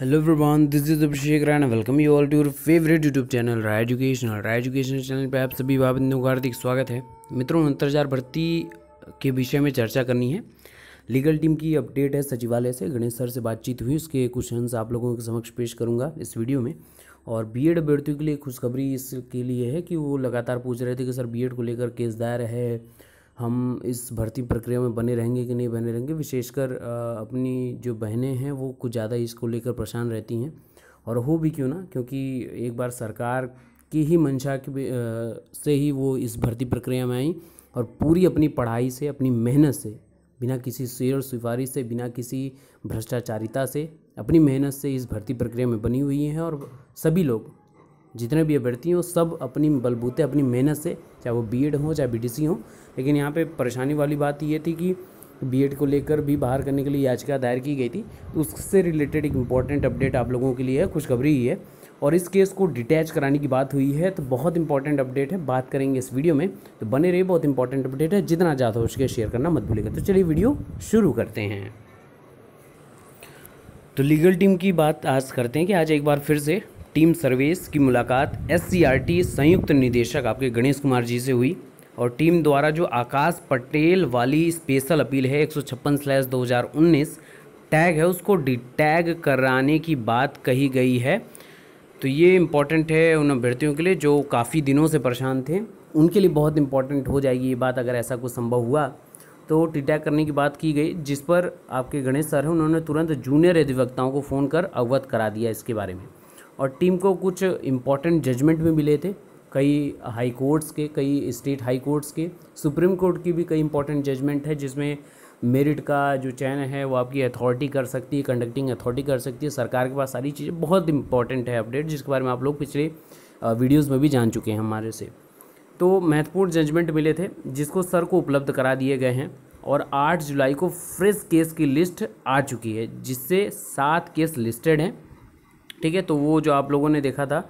hello everyone this is Abhishek Rana welcome you all to your favourite YouTube channel Rai educational Rai educational channel पे आप सभी वाबिंदों का हार्दिक स्वागत है मित्रों अंतर्जार भर्ती के विषय में चर्चा करनी है लीगल टीम की अपडेट है सचिवालय से गणेश सर से बातचीत हुई उसके क्वेश्चन आप लोगों के समक्ष पेश करूँगा इस वीडियो में और बी एड अभ्यर्थियों के लिए खुशखबरी इसके लिए है कि वो लगातार पूछ रहे थे कि सर बी को लेकर केस दायर है हम इस भर्ती प्रक्रिया में बने रहेंगे कि नहीं बने रहेंगे विशेषकर अपनी जो बहनें हैं वो कुछ ज़्यादा इसको लेकर परेशान रहती हैं और हो भी क्यों ना क्योंकि एक बार सरकार की ही मंशा के से ही वो इस भर्ती प्रक्रिया में आई और पूरी अपनी पढ़ाई से अपनी मेहनत से बिना किसी शेर सिफारिश से बिना किसी भ्रष्टाचारिता से अपनी मेहनत से इस भर्ती प्रक्रिया में बनी हुई हैं और सभी लोग जितने भी अभ्यर्थी हों सब अपनी बलबूते अपनी मेहनत से चाहे वो बी एड हो चाहे बी डी सी हो लेकिन यहाँ पे परेशानी वाली बात ये थी कि बी एड को लेकर भी बाहर करने के लिए याचिका दायर की गई थी तो उससे रिलेटेड एक इंपॉर्टेंट अपडेट आप लोगों के लिए है खुशखबरी ही है और इस केस को डिटैच कराने की बात हुई है तो बहुत इंपॉर्टेंट अपडेट है बात करेंगे इस वीडियो में तो बने रहिए बहुत इंपॉर्टेंट अपडेट है जितना ज़्यादा हो सके शेयर करना मत भूलिएगा तो चलिए वीडियो शुरू करते हैं तो लीगल टीम की बात आज करते हैं कि आज एक बार फिर से टीम सर्विस की मुलाकात एस संयुक्त निदेशक आपके गणेश कुमार जी से हुई और टीम द्वारा जो आकाश पटेल वाली स्पेशल अपील है एक सौ छप्पन स्लैश दो हज़ार उन्नीस टैग है उसको डिटैग कराने की बात कही गई है तो ये इम्पॉर्टेंट है उन अभ्यर्थियों के लिए जो काफ़ी दिनों से परेशान थे उनके लिए बहुत इम्पॉर्टेंट हो जाएगी ये बात अगर ऐसा कुछ संभव हुआ तो डिटैग करने की बात की गई जिस पर आपके गणेश सर हैं उन्होंने तुरंत जूनियर अधिवक्ताओं को फ़ोन कर अवगत करा दिया इसके बारे में और टीम को कुछ इम्पॉर्टेंट जजमेंट भी मिले थे कई हाई कोर्ट्स के कई स्टेट हाई कोर्ट्स के सुप्रीम कोर्ट की भी कई इंपॉर्टेंट जजमेंट है जिसमें मेरिट का जो चयन है वो आपकी अथॉरिटी कर सकती है कंडक्टिंग अथॉरिटी कर सकती है सरकार के पास सारी चीज़ें बहुत इंपॉर्टेंट है अपडेट जिसके बारे में आप लोग पिछले वीडियोज़ में भी जान चुके हैं हमारे से तो महत्वपूर्ण जजमेंट मिले थे जिसको सर को उपलब्ध करा दिए गए हैं और 8 जुलाई को फ्रेश केस की लिस्ट आ चुकी है जिससे सात केस लिस्टेड हैं ठीक है तो वो जो आप लोगों ने देखा था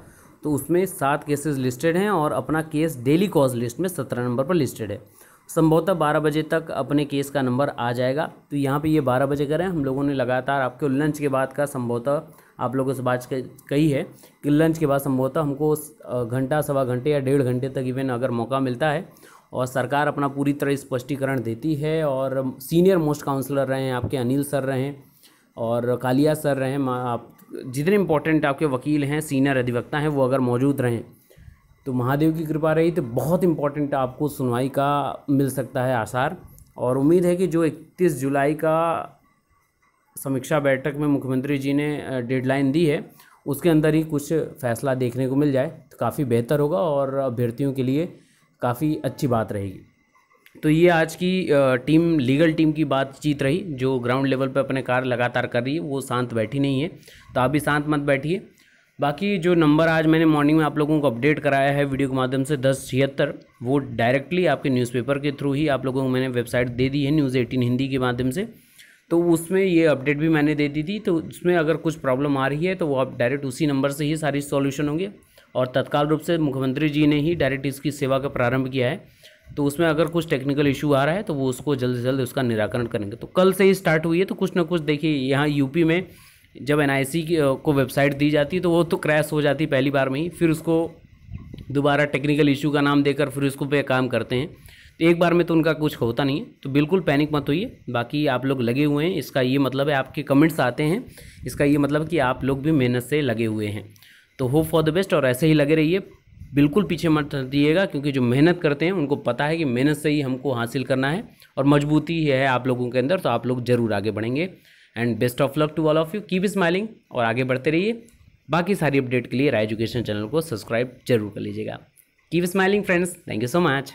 तो उसमें सात केसेस लिस्टेड हैं और अपना केस डेली कॉज लिस्ट में सत्रह नंबर पर लिस्टेड है संभवतः बारह बजे तक अपने केस का नंबर आ जाएगा तो यहाँ पे ये बारह बजे करें हम लोगों ने लगातार आपके लंच के बाद का संभवतः आप लोगों से बात कही है कि लंच के बाद संभवतः हमको घंटा सवा घंटे या डेढ़ घंटे तक इवन अगर मौका मिलता है और सरकार अपना पूरी तरह स्पष्टीकरण देती है और सीनियर मोस्ट काउंसलर रहे हैं आपके अनिल सर रहे हैं और कालिया सर रहे आप जितने इंपॉर्टेंट आपके वकील हैं सीनियर अधिवक्ता हैं वो अगर मौजूद रहें तो महादेव की कृपा रही तो बहुत इम्पोर्टेंट आपको सुनवाई का मिल सकता है आसार और उम्मीद है कि जो 31 जुलाई का समीक्षा बैठक में मुख्यमंत्री जी ने डेडलाइन दी है उसके अंदर ही कुछ फैसला देखने को मिल जाए तो काफ़ी बेहतर होगा और अभ्यर्थियों के लिए काफ़ी अच्छी बात रहेगी तो ये आज की टीम लीगल टीम की बातचीत रही जो ग्राउंड लेवल पर अपने कार्य लगातार कर रही है वो शांत बैठी नहीं है तो आप भी शांत मत बैठिए बाकी जो नंबर आज मैंने मॉर्निंग में आप लोगों को अपडेट कराया है वीडियो के माध्यम से दस छिहत्तर वो डायरेक्टली आपके न्यूज़पेपर के थ्रू ही आप लोगों को मैंने वेबसाइट दे दी है न्यूज़ एटीन हिंदी के माध्यम से तो उसमें ये अपडेट भी मैंने दे दी थी तो उसमें अगर कुछ प्रॉब्लम आ रही है तो वो आप डायरेक्ट उसी नंबर से ही सारी सॉल्यूशन होंगे और तत्काल रूप से मुख्यमंत्री जी ने ही डायरेक्ट इसकी सेवा का प्रारंभ किया है तो उसमें अगर कुछ टेक्निकल इशू आ रहा है तो वो उसको जल्द से जल्द उसका निराकरण करेंगे तो कल से ही स्टार्ट हुई है तो कुछ ना कुछ देखिए यहाँ यूपी में जब एन को वेबसाइट दी जाती है तो वो तो क्रैश हो जाती है पहली बार में ही फिर उसको दोबारा टेक्निकल इशू का नाम देकर फिर उसको पे काम करते हैं तो एक बार में तो उनका कुछ होता नहीं है तो बिल्कुल पैनिक मत होइए बाकी आप लोग लगे हुए हैं इसका ये मतलब है आपके कमेंट्स आते हैं इसका ये मतलब कि आप लोग भी मेहनत से लगे हुए हैं तो होप फॉर द बेस्ट और ऐसे ही लगे रहिए बिल्कुल पीछे मत दिएगा क्योंकि जो मेहनत करते हैं उनको पता है कि मेहनत से ही हमको हासिल करना है और मजबूती है आप लोगों के अंदर तो आप लोग ज़रूर आगे बढ़ेंगे and best of luck to all of you keep smiling और आगे बढ़ते रहिए बाकी सारी अपडेट के लिए राय एजुकेशन चैनल को सब्सक्राइब जरूर कर लीजिएगा keep smiling friends thank you so much